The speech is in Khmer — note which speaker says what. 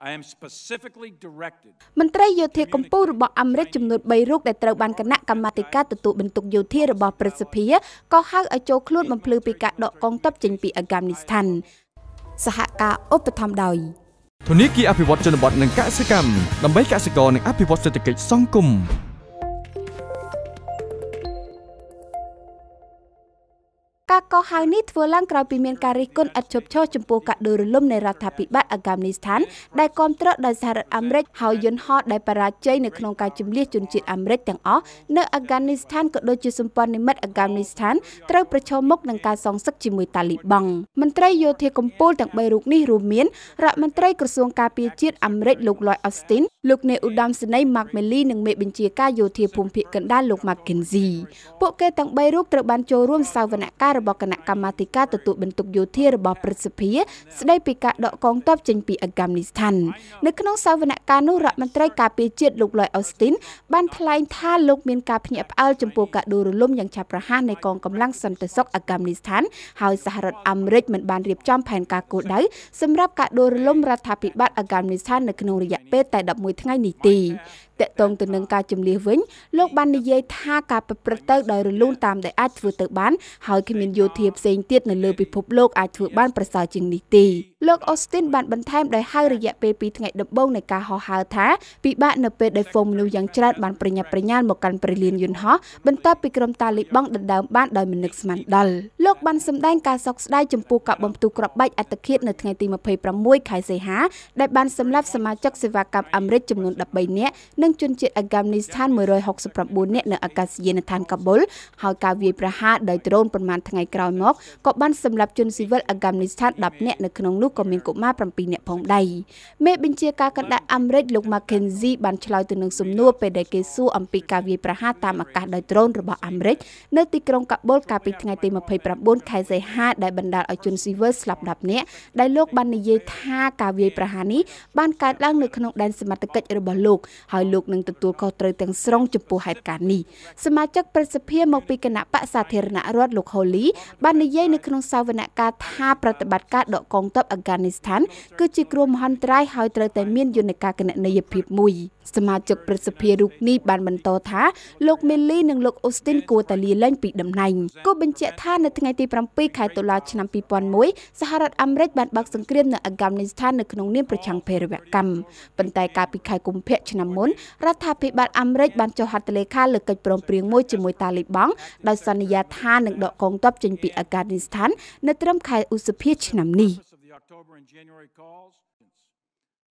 Speaker 1: I am specifically directed មន្ត្រីយោធាកម្ពុជារបស់អាមេរិកចំនួន3រូបដែលត្រូវបានគណៈកម្មាធិការទទួលបន្ទុកយោធារបស់ប្រសិទ្ធិក៏ហៅឲ្យចូលខ្លួនបំភ្លឺពីការដកកងទ័ពចេញពីអាហ្គានីស្ថាន សហការឧបត្ថម្ភដោយធនាគារអភិវឌ្ឍជនបទនិងកសិកម្មដើម្បីកសិករនិងអភិវឌ្ឍសេដ្ឋកិច្ចសង្គមការកោះហៅនេះធ្វើឡើងក្រោយពីមានការរិះគន់ឥតឈប់ឈរចំពោះការដួលរលំនៃរដ្ឋាភិបាលអាហ្គានីស្ថានដែលគ្រប់គ្រងដោយសហរដ្ឋអាមេរិកហើយយន្តហោះដែលបរាជ័យនៅក្នុងការជំនះជនជាតិអាមេរិកទាំងអស់នៅអាហ្គានីស្ថានក៏ដូចជាសម្ព័ន្ធនិមិត្តអាហ្គានីស្ថានត្រូវប្រឈមមុខនឹងការសងសឹកជាមួយតាលីបង់មន្ត្រីយោធាកម្ពុជាទាំង3រូបនេះរួមមានរដ្ឋមន្ត្រីក្រសួងការពារជាតិអាមេរិកលោក Lloyd Austin លោកនាយឧត្តមសេនីយ៍ Mark Milley និងមេបញ្ជាការយោធាភូមិភាគកណ្ដាលលោក Mackenzie ពួកគេទាំង3រូបត្រូវបានចូលរួមសាវនកម្មរបស់គណៈកម្មាធិការទទួលបន្ទុកយោធារបស់ព្រឹទ្ធសភា ស្ដីពីការដកកងទ័ពចេញពីអាហ្គានីស្ថាននៅក្នុងសវនកម្មនោះរដ្ឋមន្ត្រីការពារជាតិលោកលយអូស្ទីនបានថ្លែងថាលោកមានការភ្ញាក់ផ្អើលចំពោះការដួលរលំយ៉ាងឆាប់រហ័សនៃកងកម្លាំងសន្តិសុខអាហ្គានីស្ថានហើយសហរដ្ឋអាមេរិកមិនបានរៀបចំផែនការគោលដៅសម្រាប់ការដួលរលំរដ្ឋាភិបាលអាហ្គានីស្ថាននៅក្នុងរយៈពេលតែ11ថ្ងៃនេះទេតកតងទៅនឹងការជំនះវិញលោកបាននិយាយថាការប្រព្រឹត្តទៅដោយរលូនតាមដែលអាចធ្វើទៅបានហើយគ្មានយោធាផ្សេងទៀតនៅលើពិភពលោកអាចធ្វើបានប្រសើរជាងនេះទេលោកអូស្ទីនបានបន្ថែមដោយហៅរយៈពេល2ថ្ងៃដំបូងនៃការហោះហើរថាពិបាកនៅពេលដែលហ្វូងមនុស្សយ៉ាងច្រើនបានប្រញាប់ប្រញាល់មកកាន់ព្រលានយន្តហោះបន្ទាប់ពីក្រុមតាលីបង់ដណ្ដើមបានដោយមិននឹកស្មានដល់លោកបានសម្ដែងការសោកស្ដាយចំពោះការបំផ្ទុះក្របបាច់អត្តឃាតនៅថ្ងៃទី26ខែសីហាដែលបានសម្លាប់សមាជិកសេវាកម្មអាមេរិកចំនួន13នាក់នៅនិងជនជាតិអាហ្គានីស្ថាន169នាក់នៅអាកាសយានដ្ឋានកាប៊ុលហើយការវាយប្រហារដោយដ្រូនប្រមាណថ្ងៃក្រោយមកក៏បានសម្លាប់ជនស៊ីវិលអាហ្គានីស្ថាន10នាក់នៅក្នុងនោះក៏មានកុមារ7នាក់ផងដែរមេបញ្ជាការកណ្ដាលអាមេរិកលោក Mackenzie បានឆ្លើយទៅនឹងសំណួរពេលដែលគេសួរអំពីការវាយប្រហារតាមអាកាសដោយដ្រូនរបស់អាមេរិកនៅទីក្រុងកាប៊ុលកាលពីថ្ងៃទី29ខែសីហាដែលបណ្ដាលឲ្យជនស៊ីវិលស្លាប់10នាក់ដែលលោកបាននិយាយថាការវាយប្រហារនេះបានកើតឡើងនៅក្នុងដែនសមត្ថកិច្ចរបស់លោកហើយលោកលោកនឹងទទួលខុសត្រូវទាំងស្រុងចំពោះហេតុការណ៍នេះសមាជិកប្រសិទ្ធភាពមកពីគណៈបកសាធារណរដ្ឋលោកហូលីបាននិយាយនៅក្នុងសាវនកម្មថាប្រតិបត្តិការដកកងទ័ពអាហ្គានីស្ថានគឺជាគ្រោះមហន្តរាយហើយត្រូវតែមានយន្តការគណនេយ្យភាពមួយ សមាជិកប្រសិទ្ធភាពរូបនេះបានបន្តថាលោកមេលីនិងលោកអូស្ទីនគួរតែលាលែងពីតំណែងគូបញ្ជាក់ថានៅថ្ងៃទី7ខែតុលាឆ្នាំ2001សហរដ្ឋអាមេរិកបានបើកសង្គ្រាមនៅអាហ្គានីស្ថាននៅក្នុងនាមប្រឆាំងភេរវកម្មប៉ុន្តែកាលពីខែកុម្ភៈឆ្នាំមុនរដ្ឋាភិបាលអាមេរិកបានចុះហត្ថលេខាលើកិច្ចព្រមព្រៀងមួយជាមួយតាលីបង់ដោយសន្យាថានឹងដកកងទ័ពចេញពីអាហ្វហ្គានីស្ថាននៅត្រឹមខែឧសភាឆ្នាំនេះ